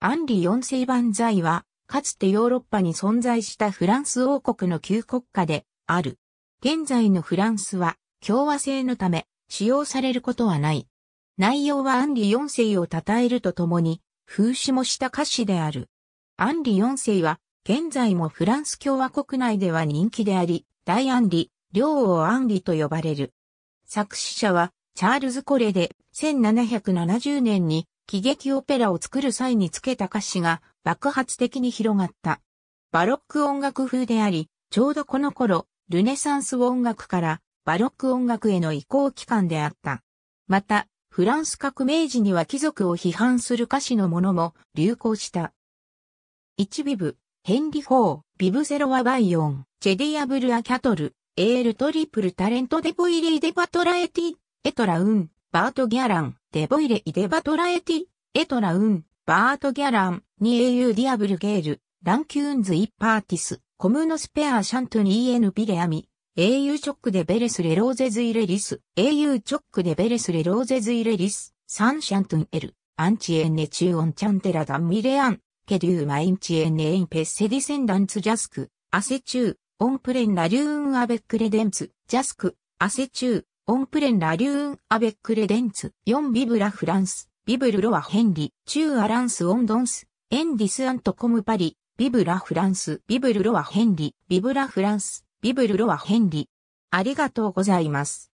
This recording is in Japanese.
アンリ4世万歳は、かつてヨーロッパに存在したフランス王国の旧国家である。現在のフランスは共和制のため使用されることはない。内容はアンリ4世を称えるとともに、風刺もした歌詞である。アンリ4世は、現在もフランス共和国内では人気であり、大アンリ、両王アンリと呼ばれる。作詞者は、チャールズ・コレで、1770年に喜劇オペラを作る際につけた歌詞が爆発的に広がった。バロック音楽風であり、ちょうどこの頃、ルネサンス音楽からバロック音楽への移行期間であった。また、フランス革命時には貴族を批判する歌詞のものも流行した。1ビブ、ヘンリフォー、ビブゼロワバイオン、チェディアブルアキャトル、エールトリプルタレントデポイリーデパトラエティ、エトラウン、バートギャラン、デボイレイデバトラエティ、エトラウン、バートギャラン、ニエユーディアブルゲール、ランキューンズイパーティス、コムノスペアシャントニーエヌビレアミ、英雄チョックでベレスレローゼズイレリス、英雄チョックでベレスレローゼズイレリス、サンシャントンエル、アンチエンネチューオンチャンテラダンミレアン、ケデューマインチエンネインペッセディセンダンツジャスク、アセチュー、オンプレンラリューンアベックレデンツ、ジャスク、アセチュー、オンプレンラリューン・アベックレデンツ、ヨン・ビブラ・フランス、ビブル・ロア・ヘンリ、チュー・アランス・オンドンス、エンディス・アント・コム・パリ、ビブラ・フランス、ビブル・ロア・ヘンリ、ビブラ・フランス、ビブル・ロア・ヘンリ。ありがとうございます。